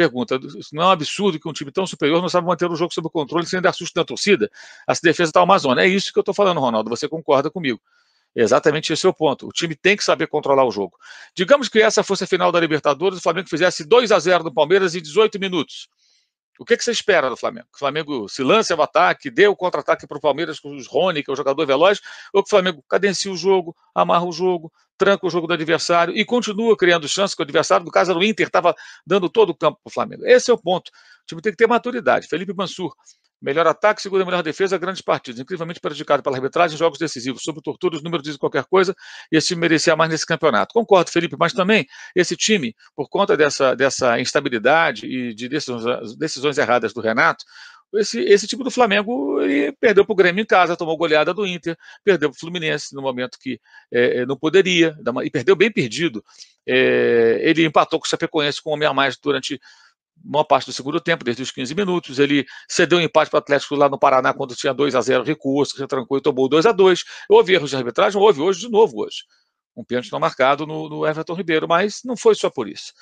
Pergunta: não é um absurdo que um time tão superior não sabe manter o jogo sob controle sem dar susto na torcida? A defesa está uma zona. É isso que eu estou falando, Ronaldo. Você concorda comigo? Exatamente esse é o ponto. O time tem que saber controlar o jogo. Digamos que essa fosse a final da Libertadores, o Flamengo fizesse 2 a 0 no Palmeiras em 18 minutos. O que, é que você espera do Flamengo? Que o Flamengo se lance ao ataque, dê o contra-ataque para o Palmeiras com o Rony, que é o jogador veloz, ou que o Flamengo cadencia o jogo, amarra o jogo, tranca o jogo do adversário e continua criando chances que o adversário, no caso era o Inter, estava dando todo o campo para o Flamengo. Esse é o ponto. O time tem que ter maturidade. Felipe Mansur Melhor ataque, segunda melhor defesa, grandes partidos. Incrivelmente prejudicado pela arbitragem, jogos decisivos. Sobre tortura, os números dizem qualquer coisa. E esse time merecia mais nesse campeonato. Concordo, Felipe, mas também esse time, por conta dessa, dessa instabilidade e de decisões, decisões erradas do Renato, esse, esse time do Flamengo perdeu para o Grêmio em casa, tomou goleada do Inter, perdeu para o Fluminense no momento que é, é não poderia, e perdeu bem perdido. É, ele empatou com o Chapecoense com o homem a mais durante uma parte do segundo tempo, desde os 15 minutos. Ele cedeu um empate para o Atlético lá no Paraná quando tinha 2 a 0 recurso, trancou e tomou 2 a 2 Houve erros de arbitragem, houve hoje de novo hoje. Um pênalti não marcado no, no Everton Ribeiro, mas não foi só por isso.